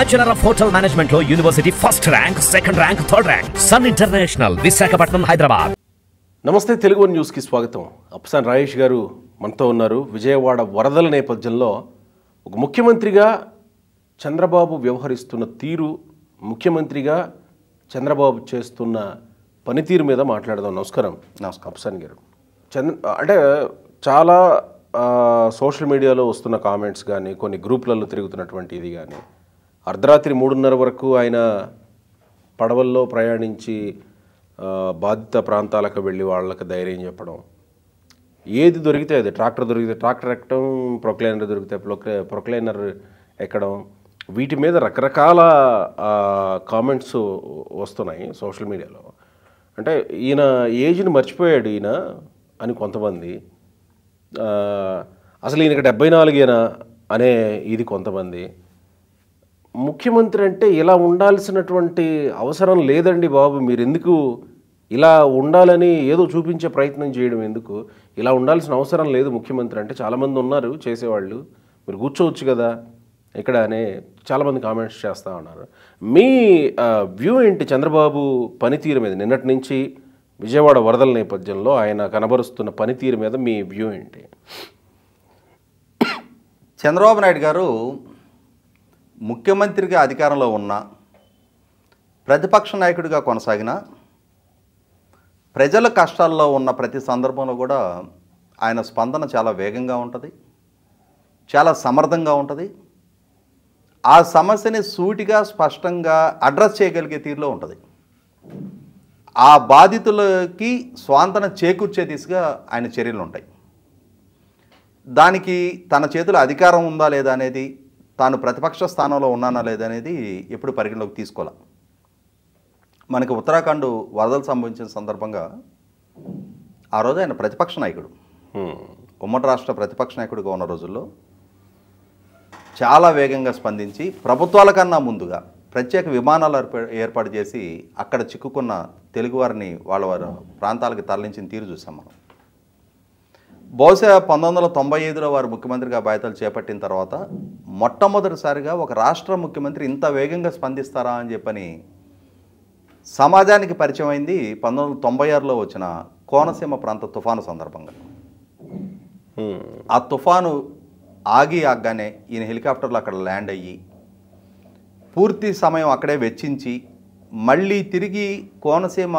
Bachelor of hotel management లో university first rank second rank third rank Sun International Visakhapatnam Hyderabad Namaste Telugu news కి స్వాగతం Epson Rajesh గారు మనతో ఉన్నారు విజయవాడ వరదల నేపథ్యంలో ఒక ముఖ్యమంత్రిగా చంద్రబాబు వ్యవహరిస్తున్న తీరు ముఖ్యమంత్రిగా చంద్రబాబు చేస్తున్న పనితీరు మీద మాట్లాడదాం నమస్కారం నమస్కారం అప్సాన్ గారు చంద్ర అంటే చాలా సోషల్ మీడియాలో వస్తున్న కామెంట్స్ కానీ కొన్ని గ్రూప్లలో తిరుగుతున్నటువంటి ఇది కానీ అర్ధరాత్రి మూడున్నర వరకు ఆయన పడవల్లో ప్రయాణించి బాధిత ప్రాంతాలకు వెళ్ళి వాళ్ళకి ధైర్యం చెప్పడం ఏది దొరికితే అది ట్రాక్టర్ దొరికితే ట్రాక్టర్ ఎక్కడం ప్రొక్లైనర్ దొరికితే ప్రొక్లై ప్రొక్లైనర్ ఎక్కడం వీటి మీద రకరకాల కామెంట్స్ వస్తున్నాయి సోషల్ మీడియాలో అంటే ఈయన ఏజ్ని మర్చిపోయాడు ఈయన అని కొంతమంది అసలు ఈయనకి డెబ్బై నాలుగేనా అనే ఇది కొంతమంది ముఖ్యమంత్రి అంటే ఇలా ఉండాల్సినటువంటి అవసరం లేదండి బాబు మీరు ఎందుకు ఇలా ఉండాలని ఏదో చూపించే ప్రయత్నం చేయడం ఎందుకు ఇలా ఉండాల్సిన అవసరం లేదు ముఖ్యమంత్రి అంటే చాలామంది ఉన్నారు చేసేవాళ్ళు మీరు కూర్చోవచ్చు కదా ఇక్కడ అనే చాలామంది కామెంట్స్ చేస్తూ ఉన్నారు మీ వ్యూ ఏంటి చంద్రబాబు పనితీరు మీద నిన్నటి నుంచి విజయవాడ వరదల నేపథ్యంలో ఆయన కనబరుస్తున్న పనితీరు మీద మీ వ్యూ ఏంటి చంద్రబాబు నాయుడు గారు ముఖ్యమంత్రిగా అధికారంలో ఉన్న ప్రతిపక్ష నాయకుడిగా కొనసాగిన ప్రజల కష్టాల్లో ఉన్న ప్రతి సందర్భంలో కూడా ఆయన స్పందన చాలా వేగంగా ఉంటుంది చాలా సమర్థంగా ఉంటుంది ఆ సమస్యని సూటిగా స్పష్టంగా అడ్రస్ చేయగలిగే తీరులో ఉంటుంది ఆ బాధితులకి స్వాంతన చేకూర్చే దిశగా ఆయన చర్యలు ఉంటాయి దానికి తన చేతిలో అధికారం ఉందా లేదా అనేది తాను ప్రతిపక్ష స్థానంలో ఉన్నానా లేదనేది ఎప్పుడు పరిగణలోకి తీసుకోలే మనకి ఉత్తరాఖండ్ వరదలు సంభవించిన సందర్భంగా ఆ రోజు ఆయన ప్రతిపక్ష నాయకుడు ఉమ్మడి రాష్ట్ర ప్రతిపక్ష నాయకుడిగా ఉన్న రోజుల్లో చాలా వేగంగా స్పందించి ప్రభుత్వాల కన్నా ముందుగా ప్రత్యేక విమానాలు ఏర్పాటు చేసి అక్కడ చిక్కుకున్న తెలుగువారిని వాళ్ళ ప్రాంతాలకు తరలించిన తీరు చూసాం మనం బహుశా పంతొమ్మిది వందల తొంభై ఐదులో వారు ముఖ్యమంత్రిగా బాధ్యతలు చేపట్టిన తర్వాత మొట్టమొదటిసారిగా ఒక రాష్ట్ర ముఖ్యమంత్రి ఇంత వేగంగా స్పందిస్తారా అని చెప్పని సమాజానికి పరిచయం అయింది పంతొమ్మిది వందల తొంభై ఆరులో వచ్చిన కోనసీమ ప్రాంత తుఫాను సందర్భంగా ఆ తుఫాను ఆగి ఆగ్గానే ఈయన హెలికాప్టర్లు అక్కడ ల్యాండ్ అయ్యి పూర్తి సమయం అక్కడే వెచ్చించి మళ్ళీ తిరిగి కోనసీమ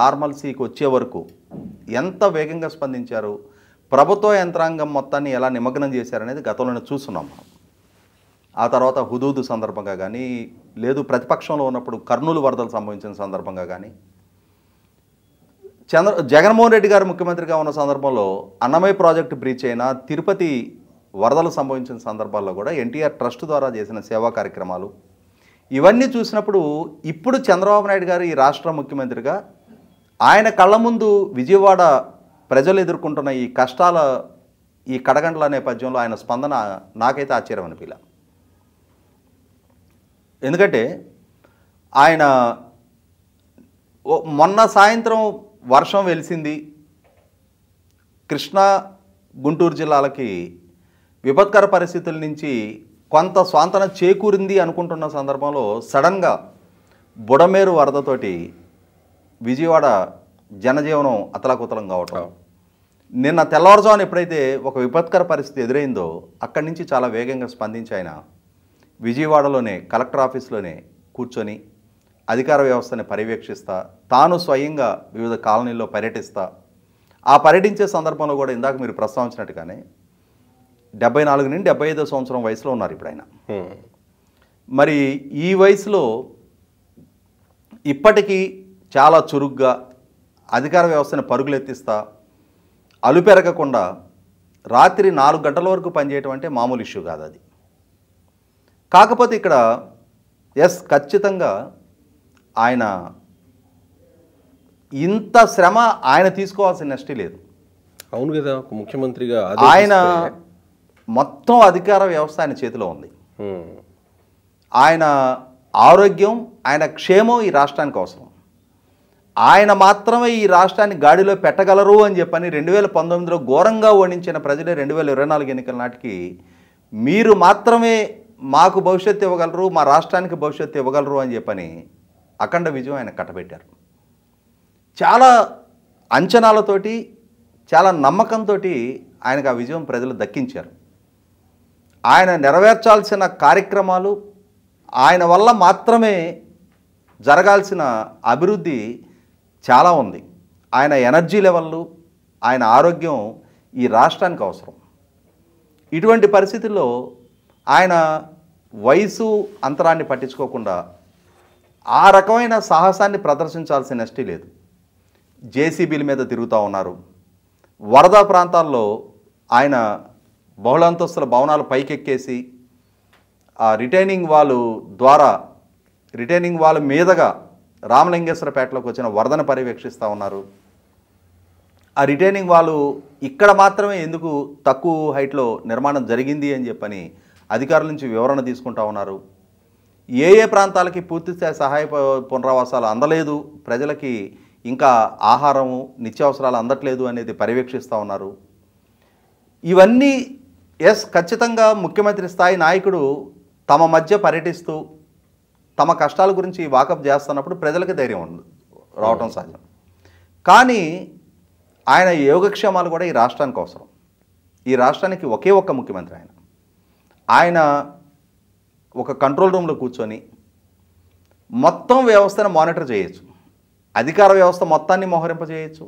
నార్మల్సీకి వచ్చే వరకు ఎంత వేగంగా స్పందించారు ప్రభుత్వ యంత్రాంగం మొత్తాన్ని ఎలా నిమగ్నం చేశారనేది గతంలోనే చూస్తున్నాం మనం ఆ తర్వాత హుదూదు సందర్భంగా కానీ లేదు ప్రతిపక్షంలో ఉన్నప్పుడు కర్నూలు వరదలు సంభవించిన సందర్భంగా కానీ చంద్ర జగన్మోహన్ రెడ్డి గారు ముఖ్యమంత్రిగా ఉన్న సందర్భంలో అన్నమయ్య ప్రాజెక్టు బ్రీచ్ అయినా తిరుపతి వరదలు సంభవించిన సందర్భాల్లో కూడా ఎన్టీఆర్ ట్రస్ట్ ద్వారా చేసిన సేవా కార్యక్రమాలు ఇవన్నీ చూసినప్పుడు ఇప్పుడు చంద్రబాబు నాయుడు గారు ఈ రాష్ట్ర ముఖ్యమంత్రిగా ఆయన కళ్ళ ముందు విజయవాడ ప్రజలు ఎదుర్కొంటున్న ఈ కష్టాల ఈ కడగండ్ల నేపథ్యంలో ఆయన స్పందన నాకైతే ఆశ్చర్యం అనిపించ ఎందుకంటే ఆయన మొన్న సాయంత్రం వర్షం వెలిసింది కృష్ణా గుంటూరు జిల్లాలకి విపత్కర పరిస్థితుల నుంచి కొంత స్వాంతన చేకూరింది అనుకుంటున్న సందర్భంలో సడన్గా బుడమేరు వరదతోటి విజయవాడ జనజీవనం అతలాకుతలం కావటం నిన్న తెల్లవారుజామున ఎప్పుడైతే ఒక విపత్కర పరిస్థితి ఎదురైందో అక్కడి నుంచి చాలా వేగంగా స్పందించి ఆయన విజయవాడలోనే కలెక్టర్ ఆఫీస్లోనే కూర్చొని అధికార వ్యవస్థని పర్యవేక్షిస్తా తాను స్వయంగా వివిధ కాలనీల్లో పర్యటిస్తా ఆ పర్యటించే సందర్భంలో కూడా ఇందాక మీరు ప్రస్తావించినట్టుగానే డెబ్బై నాలుగు నుండి డెబ్బై ఐదో సంవత్సరం వయసులో ఉన్నారు ఇప్పుడు ఆయన మరి ఈ వయసులో ఇప్పటికీ చాలా చురుగ్గా అధికార వ్యవస్థను పరుగులెత్తిస్తా అలుపెరగకుండా రాత్రి నాలుగు గంటల వరకు పనిచేయటం అంటే మామూలు ఇష్యూ కాదు అది కాకపోతే ఇక్కడ ఎస్ ఖచ్చితంగా ఆయన ఇంత శ్రమ ఆయన తీసుకోవాల్సిన నష్టి లేదు అవును కదా ముఖ్యమంత్రిగా ఆయన మొత్తం అధికార వ్యవస్థ ఆయన చేతిలో ఉంది ఆయన ఆరోగ్యం ఆయన క్షేమం ఈ రాష్ట్రానికి అవసరం ఆయన మాత్రమే ఈ రాష్ట్రాన్ని గాడిలో పెట్టగలరు అని చెప్పని రెండు వేల పంతొమ్మిదిలో ఘోరంగా ఓడించిన ప్రజలే రెండు వేల ఇరవై నాలుగు ఎన్నికల నాటికి మీరు మాత్రమే మాకు భవిష్యత్తు ఇవ్వగలరు మా రాష్ట్రానికి భవిష్యత్తు ఇవ్వగలరు అని చెప్పని అఖండ విజయం ఆయన కట్టబెట్టారు చాలా అంచనాలతోటి చాలా నమ్మకంతో ఆయనకు ఆ విజయం ప్రజలు దక్కించారు ఆయన నెరవేర్చాల్సిన కార్యక్రమాలు ఆయన వల్ల మాత్రమే జరగాల్సిన అభివృద్ధి చాలా ఉంది ఆయన ఎనర్జీ లెవెల్లు ఆయన ఆరోగ్యం ఈ రాష్ట్రానికి అవసరం ఇటువంటి పరిస్థితుల్లో ఆయన వయసు అంతరాన్ని పట్టించుకోకుండా ఆ రకమైన సాహసాన్ని ప్రదర్శించాల్సిన ఎస్టీ లేదు జేసీబీల మీద తిరుగుతూ ఉన్నారు వరద ప్రాంతాల్లో ఆయన బహుళంతస్తుల భవనాలు పైకెక్కేసి ఆ రిటైనింగ్ వాళ్ళు ద్వారా రిటైనింగ్ వాళ్ళ మీదగా రామలింగేశ్వరపేటలోకి వచ్చిన వరదను పర్యవేక్షిస్తూ ఉన్నారు ఆ రిటైనింగ్ వాళ్ళు ఇక్కడ మాత్రమే ఎందుకు తక్కువ హైట్లో నిర్మాణం జరిగింది అని చెప్పని అధికారుల నుంచి వివరణ తీసుకుంటా ఉన్నారు ఏ ఏ ప్రాంతాలకి పూర్తి సహాయ పునరావాసాలు అందలేదు ప్రజలకి ఇంకా ఆహారము నిత్యావసరాలు అందట్లేదు అనేది పర్యవేక్షిస్తూ ఉన్నారు ఇవన్నీ ఎస్ ఖచ్చితంగా ముఖ్యమంత్రి స్థాయి నాయకుడు తమ మధ్య పర్యటిస్తూ తమ కష్టాల గురించి వాకప్ చేస్తున్నప్పుడు ప్రజలకు ధైర్యం ఉండదు రావటం సహజం కానీ ఆయన యోగక్షేమాలు కూడా ఈ రాష్ట్రానికి అవసరం ఈ రాష్ట్రానికి ఒకే ఒక్క ముఖ్యమంత్రి ఆయన ఆయన ఒక కంట్రోల్ రూమ్లో కూర్చొని మొత్తం వ్యవస్థను మానిటర్ చేయొచ్చు అధికార వ్యవస్థ మొత్తాన్ని మోహరింపజేయచ్చు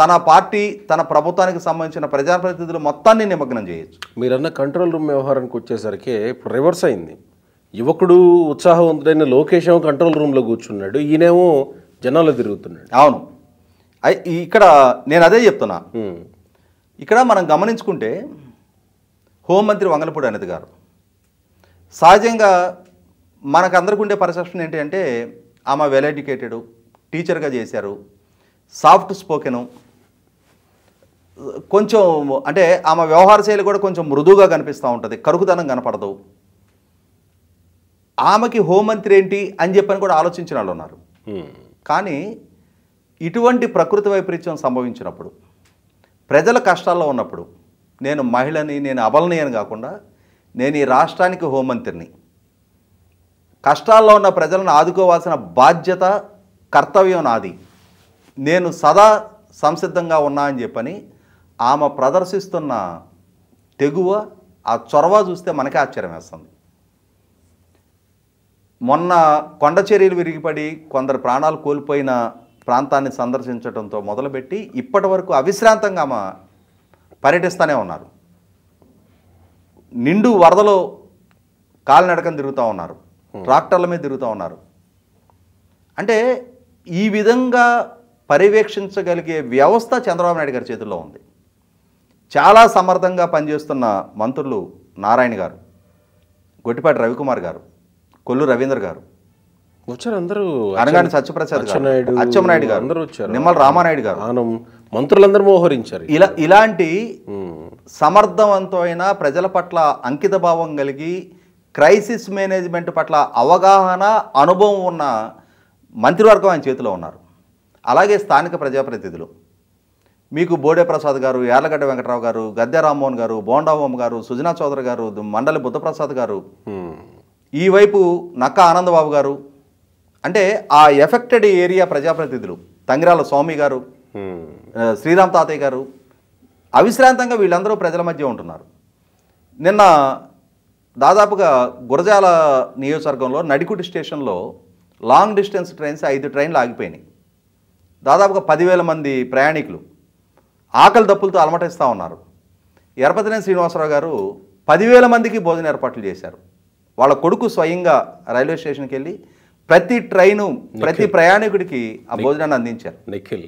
తన పార్టీ తన ప్రభుత్వానికి సంబంధించిన ప్రజాప్రతినిధులు మొత్తాన్ని నిమగ్నం చేయొచ్చు మీరన్న కంట్రోల్ రూమ్ వ్యవహారానికి వచ్చేసరికి ఇప్పుడు రివర్స్ అయింది యువకుడు ఉత్సాహవంతుడైన ఏమో కంట్రోల్ రూమ్లో కూర్చున్నాడు ఈయనేమో జనాల్లో తిరుగుతున్నాడు అవును ఇక్కడ నేను అదే చెప్తున్నా ఇక్కడ మనం గమనించుకుంటే హోంమంత్రి వంగలపూడి అనేది గారు సహజంగా మనకందరికి ఉండే పర్సెప్షన్ ఏంటి అంటే ఆమె వెల్ ఎడ్యుకేటెడ్ టీచర్గా చేశారు సాఫ్ట్ స్పోకెను కొంచెం అంటే ఆమె వ్యవహార శైలి కూడా కొంచెం మృదువుగా కనిపిస్తూ ఉంటుంది కరుకుదనం కనపడదు ఆమెకి హోంమంత్రి ఏంటి అని చెప్పని కూడా ఆలోచించిన వాళ్ళు ఉన్నారు కానీ ఇటువంటి ప్రకృతి వైపరీత్యం సంభవించినప్పుడు ప్రజల కష్టాల్లో ఉన్నప్పుడు నేను మహిళని నేను అబలని అని కాకుండా నేను ఈ రాష్ట్రానికి హోంమంత్రిని కష్టాల్లో ఉన్న ప్రజలను ఆదుకోవాల్సిన బాధ్యత కర్తవ్యం నాది నేను సదా సంసిద్ధంగా ఉన్నా అని చెప్పని ఆమె ప్రదర్శిస్తున్న తెగువ ఆ చొరవ చూస్తే మనకే ఆశ్చర్యం వేస్తుంది మొన్న కొండ చర్యలు విరిగిపడి కొందరు ప్రాణాలు కోల్పోయిన ప్రాంతాన్ని సందర్శించడంతో మొదలుపెట్టి ఇప్పటి వరకు అవిశ్రాంతంగా ఆమె పర్యటిస్తూనే ఉన్నారు నిండు వరదలో కాలినడకం తిరుగుతూ ఉన్నారు ట్రాక్టర్ల మీద తిరుగుతూ ఉన్నారు అంటే ఈ విధంగా పర్యవేక్షించగలిగే వ్యవస్థ చంద్రబాబు నాయుడు గారి చేతుల్లో ఉంది చాలా సమర్థంగా పనిచేస్తున్న మంత్రులు నారాయణ గారు గొట్టిపాటి రవికుమార్ గారు కొల్లు రవీంద్ర గారు వచ్చారు అందరూ అనగాని సత్యప్రసాద్ గారు అచ్చెన్నాయుడు గారు అందరూ వచ్చారు నిమ్మల రామానాయుడు గారు మంత్రులందరూ మోహరించారు ఇలా ఇలాంటి సమర్థవంతమైన ప్రజల పట్ల అంకిత భావం కలిగి క్రైసిస్ మేనేజ్మెంట్ పట్ల అవగాహన అనుభవం ఉన్న మంత్రివర్గం ఆయన చేతిలో ఉన్నారు అలాగే స్థానిక ప్రజాప్రతినిధులు మీకు బోడే ప్రసాద్ గారు యార్లగడ్డ వెంకటరావు గారు గద్దె రామ్మోహన్ గారు బోండాబొమ్మ గారు సుజనా చౌదరి గారు మండలి బుద్ధప్రసాద్ గారు ఈ వైపు నక్క ఆనందబాబు గారు అంటే ఆ ఎఫెక్టెడ్ ఏరియా ప్రజాప్రతినిధులు తంగిరాల స్వామి గారు శ్రీరామ్ తాతయ్య గారు అవిశ్రాంతంగా వీళ్ళందరూ ప్రజల మధ్య ఉంటున్నారు నిన్న దాదాపుగా గురజాల నియోజకవర్గంలో నడికుటి స్టేషన్లో లాంగ్ డిస్టెన్స్ ట్రైన్స్ ఐదు ట్రైన్లు ఆగిపోయినాయి దాదాపుగా పదివేల మంది ప్రయాణికులు ఆకలి దప్పులతో అలమటిస్తూ ఉన్నారు ఎరపతినేని శ్రీనివాసరావు గారు పదివేల మందికి భోజన ఏర్పాట్లు చేశారు వాళ్ళ కొడుకు స్వయంగా రైల్వే స్టేషన్కి వెళ్ళి ప్రతి ట్రైను ప్రతి ప్రయాణికుడికి ఆ భోజనాన్ని అందించారు నిఖిల్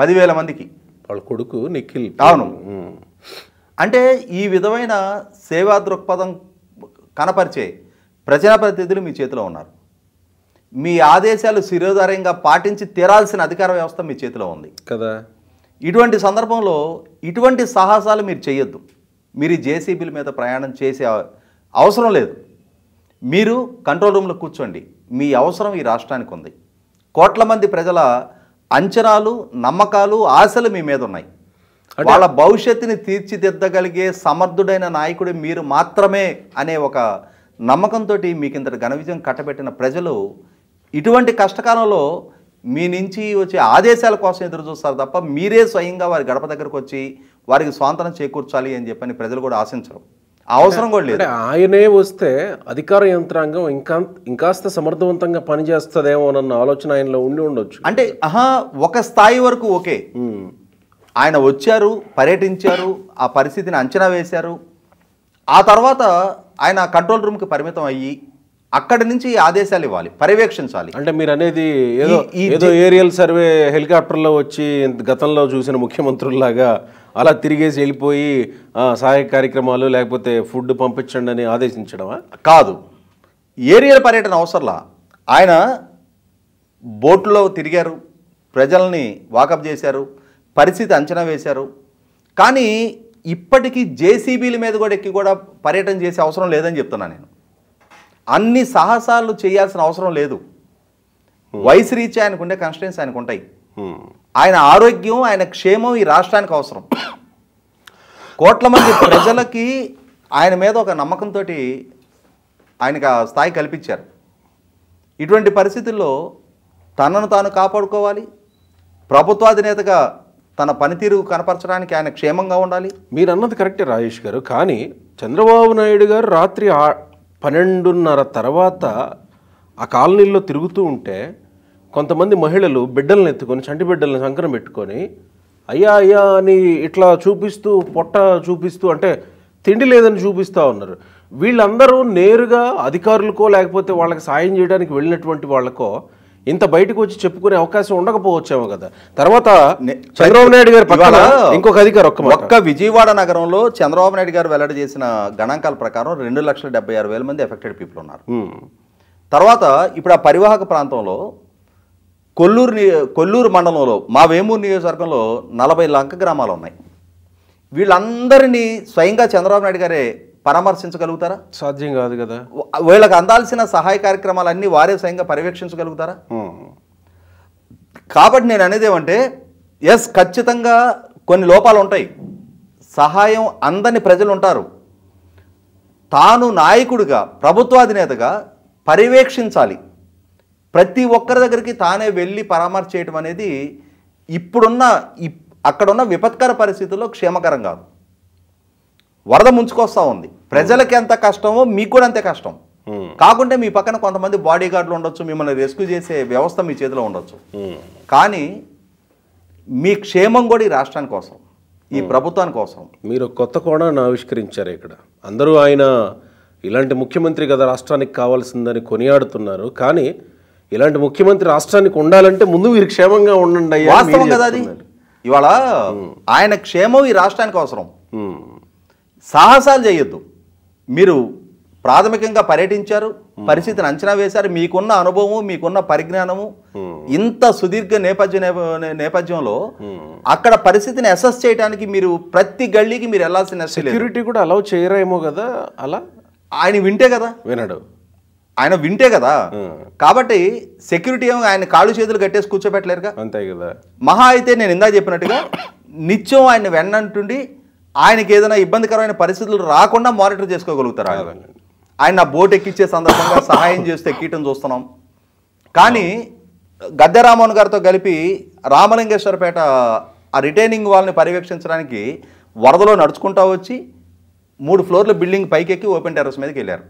పదివేల మందికి వాళ్ళ కొడుకు నిఖిల్ అవును అంటే ఈ విధమైన సేవా దృక్పథం కనపరిచే ప్రజాప్రతినిధులు మీ చేతిలో ఉన్నారు మీ ఆదేశాలు శిరోధార్యంగా పాటించి తీరాల్సిన అధికార వ్యవస్థ మీ చేతిలో ఉంది కదా ఇటువంటి సందర్భంలో ఇటువంటి సాహసాలు మీరు చేయొద్దు మీరు జేసీబీల మీద ప్రయాణం చేసే అవసరం లేదు మీరు కంట్రోల్ రూమ్లో కూర్చోండి మీ అవసరం ఈ రాష్ట్రానికి ఉంది కోట్ల మంది ప్రజల అంచనాలు నమ్మకాలు ఆశలు మీ మీద ఉన్నాయి వాళ్ళ భవిష్యత్తుని తీర్చిదిద్దగలిగే సమర్థుడైన నాయకుడు మీరు మాత్రమే అనే ఒక నమ్మకంతో మీకు ఇంతటి ఘన విజయం కట్టబెట్టిన ప్రజలు ఇటువంటి కష్టకాలంలో మీ నుంచి వచ్చే ఆదేశాల కోసం ఎదురు చూస్తారు తప్ప మీరే స్వయంగా వారి గడప దగ్గరకు వచ్చి వారికి స్వాతంత్రం చేకూర్చాలి అని చెప్పని ప్రజలు కూడా ఆశించరు అవసరం కూడా లేదు ఆయనే వస్తే అధికార యంత్రాంగం ఇంకా ఇంకాస్త సమర్థవంతంగా పనిచేస్తుందేమో అన్న ఆలోచన ఆయనలో ఉండి ఉండొచ్చు అంటే ఆహా ఒక స్థాయి వరకు ఓకే ఆయన వచ్చారు పర్యటించారు ఆ పరిస్థితిని అంచనా వేశారు ఆ తర్వాత ఆయన కంట్రోల్ రూమ్కి పరిమితం అయ్యి అక్కడ నుంచి ఆదేశాలు ఇవ్వాలి పర్యవేక్షించాలి అంటే మీరు అనేది ఏదో ఏదో ఏరియల్ సర్వే హెలికాప్టర్లో వచ్చి గతంలో చూసిన ముఖ్యమంత్రుల్లాగా అలా తిరిగేసి వెళ్ళిపోయి సహాయక కార్యక్రమాలు లేకపోతే ఫుడ్ పంపించండి అని ఆదేశించడమా కాదు ఏరియల్ పర్యటన అవసరంలా ఆయన బోట్లో తిరిగారు ప్రజల్ని వాకప్ చేశారు పరిస్థితి అంచనా వేశారు కానీ ఇప్పటికీ జేసీబీల మీద కూడా ఎక్కి కూడా పర్యటన చేసే అవసరం లేదని చెప్తున్నా నేను అన్ని సాహసాలు చేయాల్సిన అవసరం లేదు hmm. వయసు రీచ్ ఆయనకు ఉండే కన్స్టెన్స్ ఆయనకు ఉంటాయి hmm. ఆయన ఆరోగ్యం ఆయన క్షేమం ఈ రాష్ట్రానికి అవసరం కోట్ల మంది ప్రజలకి ఆయన మీద ఒక నమ్మకంతో ఆయనకు ఆ స్థాయి కల్పించారు ఇటువంటి పరిస్థితుల్లో తనను తాను కాపాడుకోవాలి ప్రభుత్వాధినేతగా తన పనితీరు కనపరచడానికి ఆయన క్షేమంగా ఉండాలి మీరు అన్నది కరెక్టే రాజేష్ గారు కానీ చంద్రబాబు నాయుడు గారు రాత్రి పన్నెండున్నర తర్వాత ఆ కాలనీల్లో తిరుగుతూ ఉంటే కొంతమంది మహిళలు బిడ్డలను ఎత్తుకొని చంటి బిడ్డలను సంకరం పెట్టుకొని అయ్యా అయ్యా అని ఇట్లా చూపిస్తూ పొట్ట చూపిస్తూ అంటే తిండి లేదని చూపిస్తూ ఉన్నారు వీళ్ళందరూ నేరుగా అధికారులకో లేకపోతే వాళ్ళకి సాయం చేయడానికి వెళ్ళినటువంటి వాళ్ళకో ఇంత బయటకు వచ్చి చెప్పుకునే అవకాశం ఉండకపోవచ్చేమో కదా తర్వాత చంద్రబాబు నాయుడు గారి పక్కన ఇంకొక అధికారం ఒక్క ఒక్క విజయవాడ నగరంలో చంద్రబాబు నాయుడు గారు వెల్లడి చేసిన గణాంకాల ప్రకారం రెండు లక్షల డెబ్బై ఆరు వేల మంది ఎఫెక్టెడ్ పీపుల్ ఉన్నారు తర్వాత ఇప్పుడు ఆ పరివాహక ప్రాంతంలో కొల్లూరు కొల్లూరు మండలంలో మా వేమూరు నియోజకవర్గంలో నలభై లంక గ్రామాలు ఉన్నాయి వీళ్ళందరినీ స్వయంగా చంద్రబాబు నాయుడు గారే పరామర్శించగలుగుతారా సాధ్యం కాదు కదా వీళ్ళకి అందాల్సిన సహాయ కార్యక్రమాలన్నీ వారే స్వయంగా పర్యవేక్షించగలుగుతారా కాబట్టి నేను అనేది ఏమంటే ఎస్ ఖచ్చితంగా కొన్ని లోపాలు ఉంటాయి సహాయం అందని ప్రజలు ఉంటారు తాను నాయకుడిగా ప్రభుత్వాధినేతగా పర్యవేక్షించాలి ప్రతి ఒక్కరి దగ్గరికి తానే వెళ్ళి పరామర్శ చేయడం అనేది ఇప్పుడున్న అక్కడున్న విపత్కర పరిస్థితుల్లో క్షేమకరం కాదు వరద ముంచుకొస్తా ఉంది ప్రజలకి ఎంత కష్టమో మీకు కూడా అంతే కష్టం కాకుంటే మీ పక్కన కొంతమంది బాడీ గార్డులు ఉండొచ్చు మిమ్మల్ని రెస్క్యూ చేసే వ్యవస్థ మీ చేతిలో ఉండొచ్చు కానీ మీ క్షేమం కూడా ఈ రాష్ట్రాని కోసం ఈ ప్రభుత్వాని కోసం మీరు కొత్త కోణాన్ని ఆవిష్కరించారు ఇక్కడ అందరూ ఆయన ఇలాంటి ముఖ్యమంత్రి కదా రాష్ట్రానికి కావాల్సిందని కొనియాడుతున్నారు కానీ ఇలాంటి ముఖ్యమంత్రి రాష్ట్రానికి ఉండాలంటే ముందు మీరు క్షేమంగా ఉండండి వాస్తవం కదా అది ఇవాళ ఆయన క్షేమం ఈ రాష్ట్రానికి అవసరం సాహసాలు చేయొద్దు మీరు ప్రాథమికంగా పర్యటించారు పరిస్థితిని అంచనా వేశారు మీకున్న అనుభవము మీకున్న పరిజ్ఞానము ఇంత సుదీర్ఘ నేపథ్య నేపథ్యంలో అక్కడ పరిస్థితిని అసెస్ చేయడానికి మీరు ప్రతి గళ్ళీకి మీరు వెళ్ళాల్సిన సెక్యూరిటీ కూడా అలౌ చేయరేమో కదా అలా ఆయన వింటే కదా వినడు ఆయన వింటే కదా కాబట్టి సెక్యూరిటీ ఏమో ఆయన కాళ్ళు చేతులు కట్టేసి కూర్చోబెట్టలేరుగా అంతే కదా మహా అయితే నేను ఇందా చెప్పినట్టుగా నిత్యం ఆయన వెన్నంటుండి ఆయనకి ఏదైనా ఇబ్బందికరమైన పరిస్థితులు రాకుండా మానిటర్ చేసుకోగలుగుతారు ఆయన బోట్ ఎక్కిచ్చే సందర్భంగా సహాయం చేస్తే కీటం చూస్తున్నాం కానీ గద్దె రామోహన్ గారితో కలిపి రామలింగేశ్వరపేట ఆ రిటైనింగ్ వాళ్ళని పర్యవేక్షించడానికి వరదలో నడుచుకుంటా వచ్చి మూడు ఫ్లోర్ల బిల్డింగ్ పైకెక్కి ఓపెన్ టెర్రస్ మీదకి వెళ్ళారు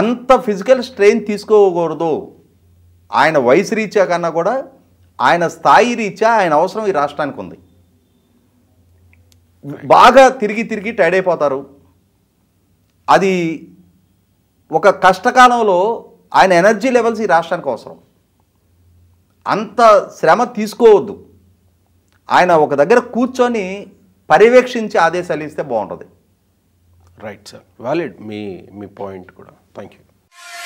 అంత ఫిజికల్ స్ట్రెయిన్ తీసుకోకూడదు ఆయన వయసు రీత్యా కన్నా కూడా ఆయన స్థాయి రీత్యా ఆయన అవసరం ఈ రాష్ట్రానికి ఉంది బాగా తిరిగి తిరిగి టైడ్ అయిపోతారు అది ఒక కష్టకాలంలో ఆయన ఎనర్జీ లెవెల్స్ ఈ రాష్ట్రానికి అవసరం అంత శ్రమ తీసుకోవద్దు ఆయన ఒక దగ్గర కూర్చొని పర్యవేక్షించి ఆదేశాలు ఇస్తే బాగుంటుంది రైట్ సార్ వాలిడ్ మీ మీ పాయింట్ కూడా థ్యాంక్ యూ